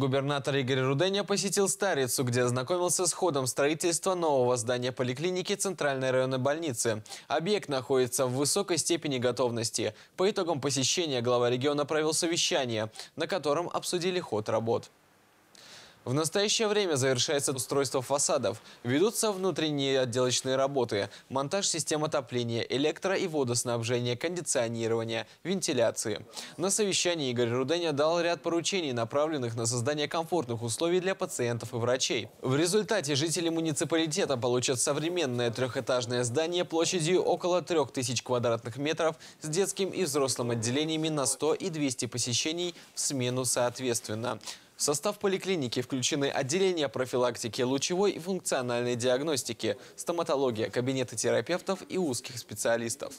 Губернатор Игорь Руденя посетил Старицу, где ознакомился с ходом строительства нового здания поликлиники Центральной районной больницы. Объект находится в высокой степени готовности. По итогам посещения глава региона провел совещание, на котором обсудили ход работ. В настоящее время завершается устройство фасадов. Ведутся внутренние отделочные работы, монтаж систем отопления, электро- и водоснабжения, кондиционирования, вентиляции. На совещании Игорь Руденя дал ряд поручений, направленных на создание комфортных условий для пациентов и врачей. В результате жители муниципалитета получат современное трехэтажное здание площадью около 3000 квадратных метров с детским и взрослым отделениями на 100 и 200 посещений в смену соответственно. В состав поликлиники включены отделения профилактики лучевой и функциональной диагностики, стоматология, кабинеты терапевтов и узких специалистов.